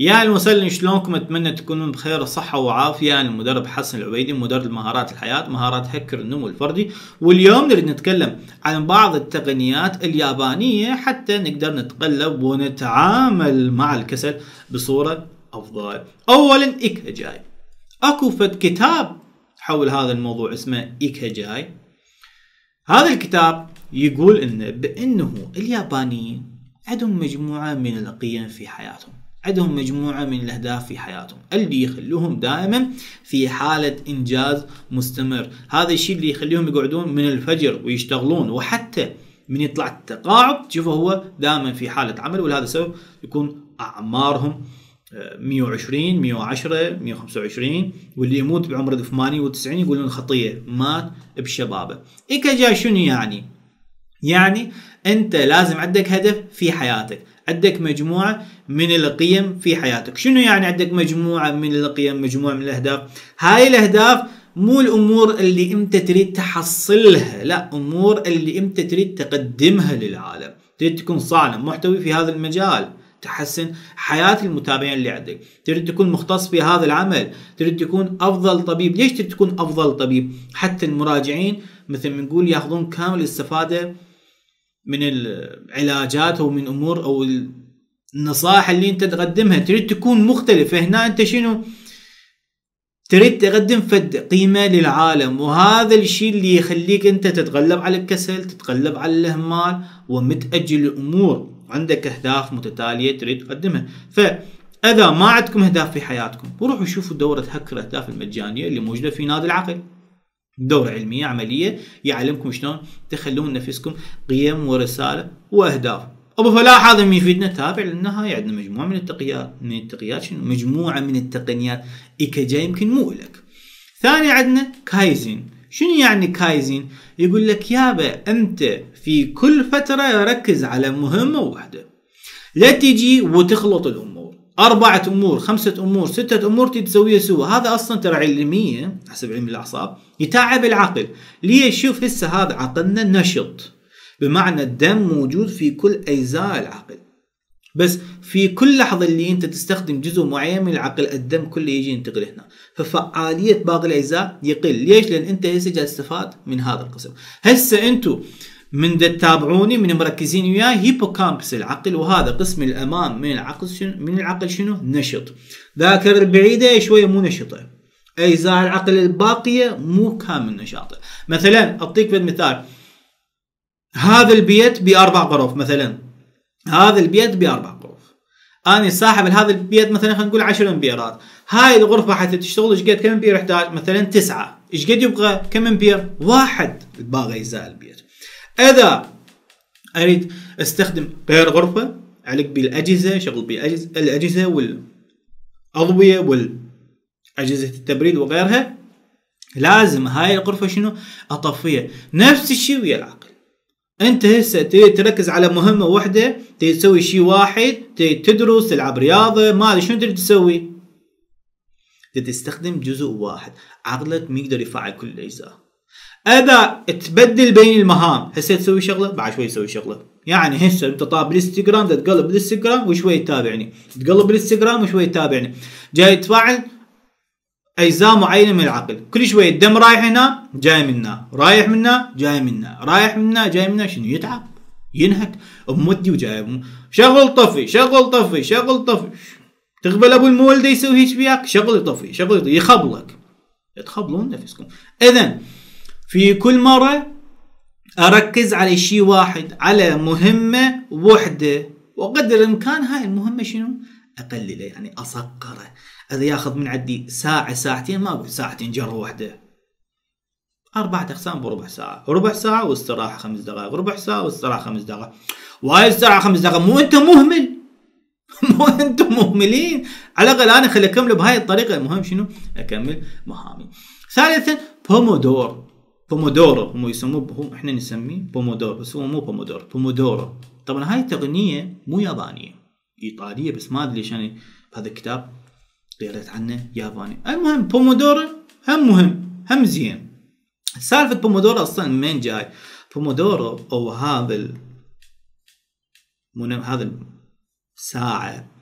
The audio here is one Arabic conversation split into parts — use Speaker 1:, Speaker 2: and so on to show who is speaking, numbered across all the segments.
Speaker 1: يا المسلم شلونكم اتمنى تكونون بخير وصحه وعافية انا المدرب حسن العبيدي مدرب مهارات الحياة مهارات هكر النمو الفردي واليوم نريد نتكلم عن بعض التقنيات اليابانية حتى نقدر نتقلب ونتعامل مع الكسل بصورة افضل اولا ايكاجاي اكو فد كتاب حول هذا الموضوع اسمه ايكاجاي هذا الكتاب يقول انه بانه اليابانيين عندهم مجموعة من القيم في حياتهم عندهم مجموعة من الأهداف في حياتهم اللي يخلوهم دائما في حالة إنجاز مستمر هذا الشيء اللي يخليهم يقعدون من الفجر ويشتغلون وحتى من يطلع التقاعد تشوفه هو دائما في حالة عمل ولهذا السبب يكون أعمارهم 120 110 125 واللي يموت بعمر 80 و90 يقولون خطيه مات بشبابه إيكاجا شنو يعني؟ يعني انت لازم عندك هدف في حياتك عندك مجموعة من القيم في حياتك شنو يعني عندك مجموعة من القيم مجموعة من الأهداف هاي الأهداف مو الأمور اللي أنت تريد تحصلها لا أمور اللي أنت تريد تقدمها للعالم تريد تكون صانع محتوي في هذا المجال تحسن حياة المتابعين اللي عندك تريد تكون مختص في هذا العمل تريد تكون أفضل طبيب ليش تريد تكون أفضل طبيب حتى المراجعين مثل ما نقول ياخذون كامل الاستفادة من العلاجات او من امور او النصائح اللي انت تقدمها تريد تكون مختلف هنا انت شنو تريد تقدم فد قيمة للعالم وهذا الشيء اللي يخليك انت تتغلب على الكسل تتغلب على الاهمال ومتأجل الامور عندك اهداف متتالية تريد تقدمها فاذا ما عندكم اهداف في حياتكم روحوا شوفوا دورة هكر الاهداف المجانية اللي موجودة في نادي العقل دورة علمية عملية يعلمكم شلون تخلون نفسكم قيم ورسالة وأهداف أبو فلاح هذا من يفيدنا تابع للنهاية عندنا مجموعة من التقنيات من التقنيات شنو مجموعة من التقنيات إيكاجا يمكن مو لك ثاني عندنا كايزين شنو يعني كايزين يقول لك يابا أنت في كل فترة ركز على مهمة واحدة لا تجي وتخلط الأمور أربعة أمور خمسة أمور ستة أمور تسويها سوا هذا أصلا ترى علميا حسب علم الأعصاب يتعب العقل ليش شوف هسه هذا عقلنا نشط بمعنى الدم موجود في كل أجزاء العقل بس في كل لحظة اللي أنت تستخدم جزء معين من العقل الدم كله يجي ينتقل هنا ففعالية باقي الأجزاء يقل ليش لأن أنت هسه جالس تستفاد من هذا القسم هسه أنتم من تتابعوني من مركزين وياي هيبوكامبس العقل وهذا قسم الامام من العقل شنو من العقل شنو نشط ذاكر البعيده شويه مو نشطه اجزاء العقل الباقيه مو كامل نشاطه مثلا اعطيك مثال هذا البيت باربع غرف مثلا هذا البيت باربع غرف انا صاحب هذا البيت مثلا خلينا نقول 10 امبيرات هاي الغرفه حتى تشتغل ايش قد كم امبير يحتاج مثلا تسعه ايش قد يبغى كم امبير واحد الباقي اجزاء البيت اذا اريد استخدم غير غرفه اعلق بالاجهزه شغل بالاجهزه الاجهزه والاضويه والاجهزه التبريد وغيرها لازم هاي الغرفه شنو اطفيها نفس الشيء ويا العقل انت هسه تريد تركز على مهمه واحده تريد تسوي شيء واحد تريد تدرس تلعب رياضه ما ادري شنو تريد تسوي تستخدم جزء واحد عقلك ما يقدر يفعل كل الاجزاء اذا تبدل بين المهام هسه تسوي شغله بعد شوي تسوي شغله يعني هسه انت طاب الانستغرام تقلب الانستغرام وشوي تتابعني تقلب الانستغرام وشوي تتابعني جاي تفعل اجزاء معينه من العقل كل شوي الدم رايح هنا جاي منا رايح منا جاي منا رايح منا جاي منا شنو يتعب ينهك امدي وجاي شغل طفي شغل طفي شغل طفي تقبل ابو المولده يسوي هيك وياك شغل طفي شغل يخبلك تخبلون نفسكم اذا في كل مرة أركز على شيء واحد على مهمة وحدة وقدر الإمكان هاي المهمة شنو أقلله يعني أصقره إذا ياخذ من عندي ساعة ساعتين ما أقول ساعتين جرة واحدة أربعة أقسام بربع ساعة ربع ساعة واستراحة خمس دقائق ربع ساعة واستراحة خمس دقائق وهاي الساعة خمس دقائق مو أنت مهمل مو أنتم مهملين على الأقل أنا خلي أكمله بهاي الطريقة المهم شنو أكمل مهامي ثالثا بومودور بومودورو هم يسموه هم احنا نسميه بومودورو بس هو مو بومودورو بومودورو طبعا هاي التقنيه مو يابانيه ايطاليه بس ما ادري ليش انا بهذا الكتاب قريت عنه ياباني المهم بومودورو هم مهم هم زين سالفه بومودورو اصلا من جاي بومودورو او هذا هذا الساعه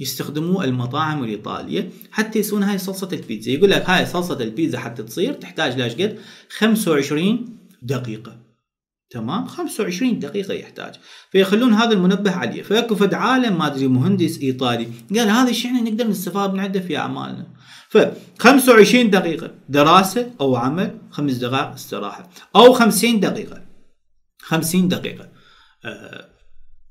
Speaker 1: يستخدموه المطاعم الإيطالية حتى يسوون هاي صلصة البيتزا يقول لك هاي صلصة البيتزا حتى تصير تحتاج لاش قد 25 دقيقة تمام 25 دقيقة يحتاج فيخلون هذا المنبه عليه فاكو فد عالم ما ادري مهندس ايطالي قال هذا الشيء احنا نقدر نستفاد من عنده في اعمالنا ف 25 دقيقة دراسة او عمل خمس دقائق استراحة او 50 دقيقة 50 دقيقة آه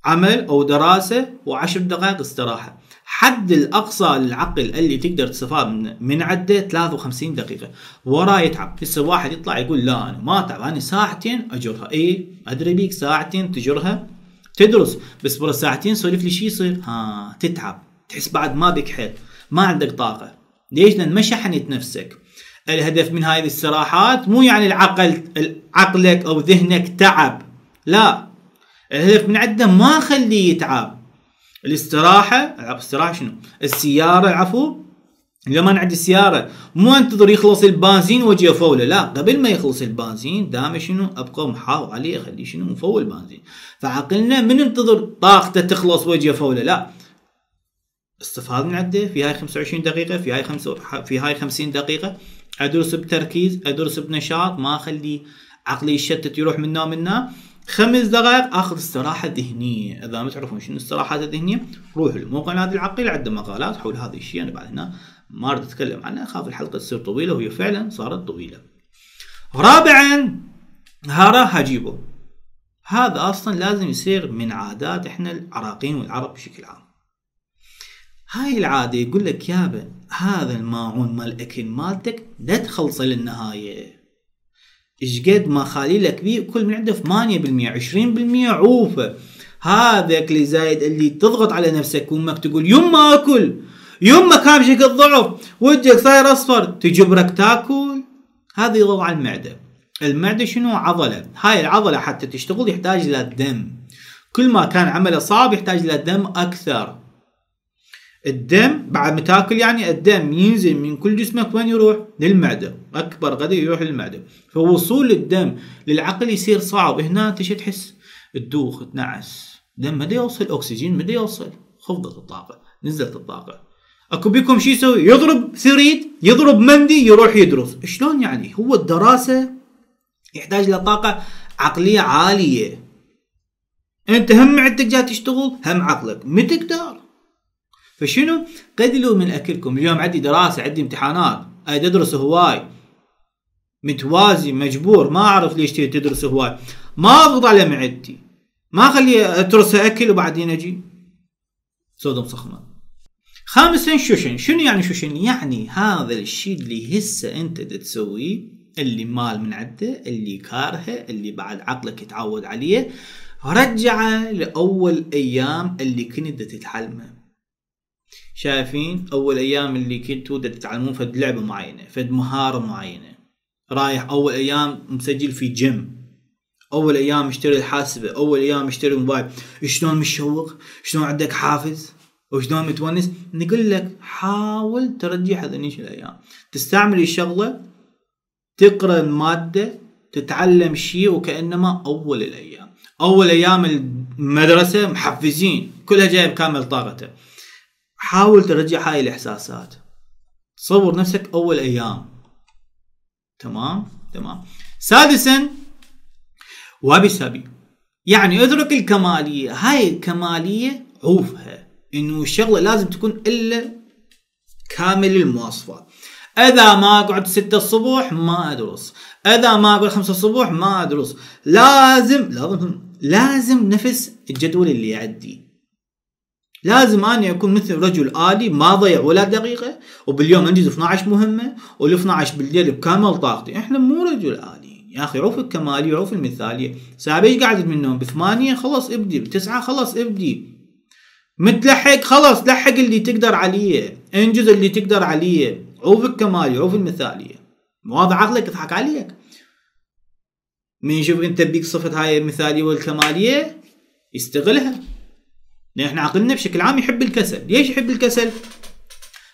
Speaker 1: عمل او دراسة وعشر دقائق استراحة حد الأقصى للعقل اللي تقدر تستفاد من, من عده 53 دقيقة وراه يتعب هسه واحد يطلع يقول لا أنا ما أتعب أنا ساعتين أجرها إي أدري بيك ساعتين تجرها تدرس بس برا ساعتين سولف لي شي يصير ها تتعب تحس بعد ما بك حيل ما عندك طاقة ليش لأن ما شحنت نفسك الهدف من هذه الاستراحات مو يعني العقل عقلك أو ذهنك تعب لا الهدف من عده ما خليه يتعب الاستراحه الاستراحه شنو السياره عفوا لما نعد السيارة مو انتظر يخلص البنزين واجي افوله لا قبل ما يخلص البنزين دام شنو ابقى محافظ عليه اخليه شنو مفول بنزين فعقلنا من انتظر طاقته تخلص واجي افوله لا استفاد من عده في هاي 25 دقيقة في هاي خمسة في هاي 50 دقيقة ادرس بتركيز ادرس بنشاط ما اخلي عقلي يشتت يروح من هنا من خمس دقائق اخذ استراحه ذهنيه اذا ما تعرفون شنو الاستراحات الذهنيه روحوا لموقع نادي العقيل عنده مقالات حول هذا الشيء انا بعد هنا ما اريد اتكلم عنه اخاف الحلقه تصير طويله وهي فعلا صارت طويله رابعا هارا هجيبه هذا اصلا لازم يصير من عادات احنا العراقيين والعرب بشكل عام هاي العادة يقول لك يابا هذا الماعون مال الأكل مالتك لا تخلصه للنهاية ايش قد ما خاليلك كبير كل من عنده 8% 20% عوفه هذاك اللي زايد اللي تضغط على نفسك وامك تقول يما اكل يما كان بشكل ضعف وجهك صاير اصفر تجبرك تاكل هذا يضغط على المعده المعده شنو عضله هاي العضله حتى تشتغل يحتاج الى الدم كل ما كان عمله صعب يحتاج الى دم اكثر الدم بعد ما تاكل يعني الدم ينزل من كل جسمك وين يروح؟ للمعده، اكبر غدة يروح للمعده، فوصول الدم للعقل يصير صعب، هنا انت شو تحس؟ تدوخ، تنعس، دم ما يوصل، اكسجين ما يوصل، خفضت الطاقه، نزلت الطاقه. اكو بيكم شو يسوي؟ يضرب سريد، يضرب مندي، يروح يدرس، شلون يعني؟ هو الدراسه يحتاج لطاقه عقليه عاليه. انت هم معدتك جاي تشتغل، هم عقلك، ما تقدر. فشنو قللوا من اكلكم اليوم عندي دراسه عندي امتحانات اي ادرس هواي متوازي مجبور ما اعرف ليش تدرس هواي ما اضغط على معدتي ما اخلي اترس اكل وبعدين اجي صدم صخمه خامسا شوشن شنو يعني شوشن يعني هذا الشيء اللي هسه انت تسويه اللي مال من عده اللي كارهه اللي بعد عقلك يتعود عليه رجعه لاول ايام اللي كنت تتعلمه شايفين اول ايام اللي كنتوا تتعلمون فد لعبه معينه فد مهاره معينه رايح اول ايام مسجل في جيم اول ايام اشتري الحاسبه اول ايام اشتري موبايل شلون مشوق شلون عندك حافز وشلون متونس نقول لك حاول ترجع هذنيش الايام تستعمل الشغله تقرا الماده تتعلم شيء وكانما اول الايام اول ايام المدرسه محفزين كلها جايب كامل طاقته حاول ترجع هاي الاحساسات تصور نفسك اول ايام تمام تمام سادسا وابي سابي يعني اترك الكماليه هاي الكماليه عوفها انه الشغله لازم تكون الا كامل المواصفات اذا ما اقعد 6 الصبح ما ادرس اذا ما اقعد 5 الصبح ما ادرس لازم لازم لازم نفس الجدول اللي عندي لازم أنا أكون مثل رجل آلي ما ضيع ولا دقيقة وباليوم أنجز 12 مهمة وال 12 بالليل بكامل طاقتي إحنا مو رجل آلي يا أخي عوف الكمالي عوف المثالية ساعه بيش قعدت من النوم بثمانية خلص ابدي بتسعة خلص ابدي متلحق خلص لحق اللي تقدر عليه انجز اللي تقدر عليه عوف الكمالي عوف المثالية واضح عقلك يضحك عليك من يشوف انت بيك صفة هاي المثالية والكمالية يستغلها لان احنا عقلنا بشكل عام يحب الكسل، ليش يحب الكسل؟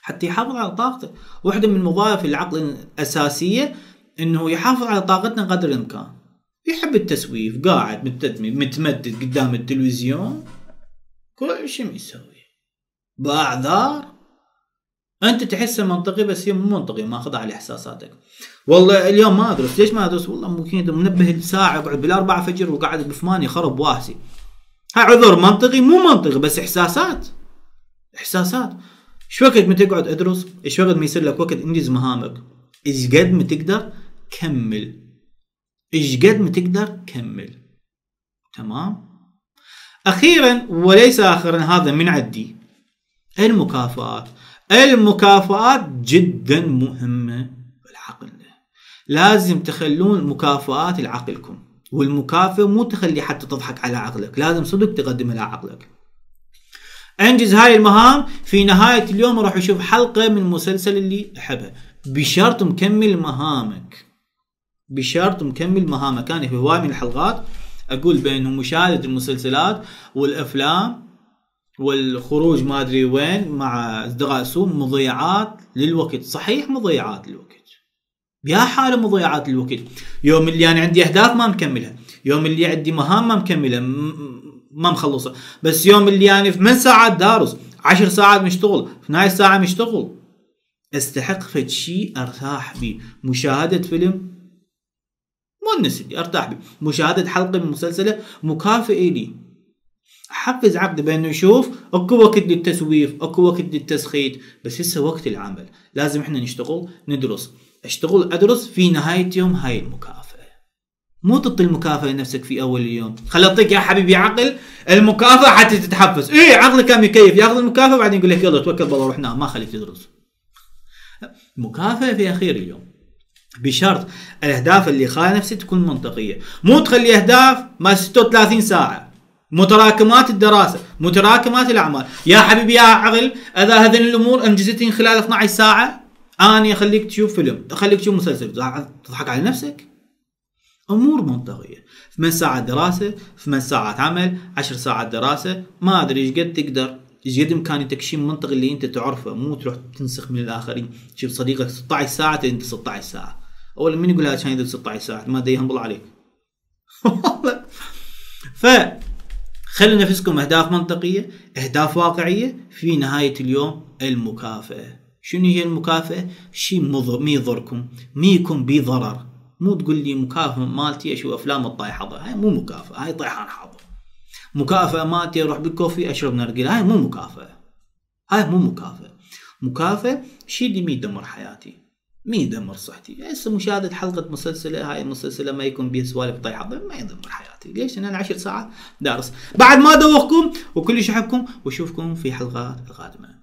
Speaker 1: حتى يحافظ على طاقته، واحده من في العقل الاساسيه انه يحافظ على طاقتنا قدر الامكان. يحب التسويف، قاعد متمدد قدام التلفزيون كل شيء يسوي. باعذار انت تحسه منطقي بس هي مو منطقي ماخذها على احساساتك. والله اليوم ما ادرس، ليش ما ادرس؟ والله ممكن منبه الساعه اقعد بالاربعه فجر وقاعد بثمانيه خرب واهسي. عذر منطقي مو منطقي بس احساسات احساسات ايش وقت ما تقعد ادرس ايش وقت ما يصير لك وقت انجز مهامك ايش قد ما تقدر كمل ايش قد ما تقدر كمل تمام اخيرا وليس اخرا هذا من عدي المكافآت المكافآت جدا مهمة بالعقل لازم تخلون مكافآت لعقلكم والمكافئ مو تخلي حتى تضحك على عقلك لازم صدق تقدمها لعقلك انجز هاي المهام في نهاية اليوم راح اشوف حلقة من مسلسل اللي احبها بشرط مكمل مهامك بشرط مكمل مهامك انا في هواي من الحلقات اقول بين مشاهدة المسلسلات والافلام والخروج ما ادري وين مع اصدقاء سوم مضيعات للوقت صحيح مضيعات للوقت يا حاله مضيعات الوقت يوم اللي انا عندي اهداف ما مكملها يوم اللي عندي مهام ما مكملها ما مخلصها بس يوم اللي انا في من ساعات دارس عشر ساعات مشتغل 12 ساعه مشتغل استحق فد شيء ارتاح به مشاهده فيلم مو لي ارتاح به مشاهده حلقه من مسلسله مكافئه لي حفز عقلي بانه يشوف اكو وقت للتسويف اكو وقت للتسخيط بس هسه وقت العمل لازم احنا نشتغل ندرس اشتغل ادرس في نهايه يوم هاي المكافاه مو تعطي المكافاه لنفسك في اول اليوم خلي اعطيك يا حبيبي عقل المكافاه حتى تتحفز اي عقلك كان يكيف ياخذ المكافاه بعدين يقول لك يلا توكل بالله روح نام ما خليك تدرس مكافاه في اخير اليوم بشرط الاهداف اللي خاله نفسي تكون منطقيه مو تخلي اهداف ما 36 ساعه متراكمات الدراسه متراكمات الاعمال يا حبيبي يا عقل اذا هذه الامور انجزتني خلال 12 ساعه اني اخليك تشوف فيلم اخليك تشوف مسلسل تضحك على نفسك امور منطقيه ثمان ساعات دراسه ثمان ساعات عمل عشر ساعات دراسه ما ادري ايش قد تقدر ايش قد امكانيتك شيء منطقي اللي انت تعرفه مو تروح تنسخ من الاخرين شوف صديقك 16 ساعه انت 16 ساعه اولا من يقول هذا يدرس 16 ساعه ما ادري ينبل عليك ف خلوا نفسكم اهداف منطقيه اهداف واقعيه في نهايه اليوم المكافاه شنو هي المكافأة شي مي يضركم مي يكون بي ضرر مو تقول لي مكافأة مالتي اشوف افلام الطايح حاضر هاي مو مكافأة هاي طيحان حاضر مكافأة مالتي اروح بالكوفي اشرب نرجيل هاي مو مكافأة هاي مو مكافأة مكافأة شي اللي مي يدمر حياتي مي يدمر صحتي هسه مشاهدة حلقة مسلسلة هاي المسلسلة ما يكون بيها سوالف طيحة ما يدمر حياتي ليش انا عشر ساعات دارس بعد ما ادوخكم وكلش احبكم واشوفكم في حلقات القادمة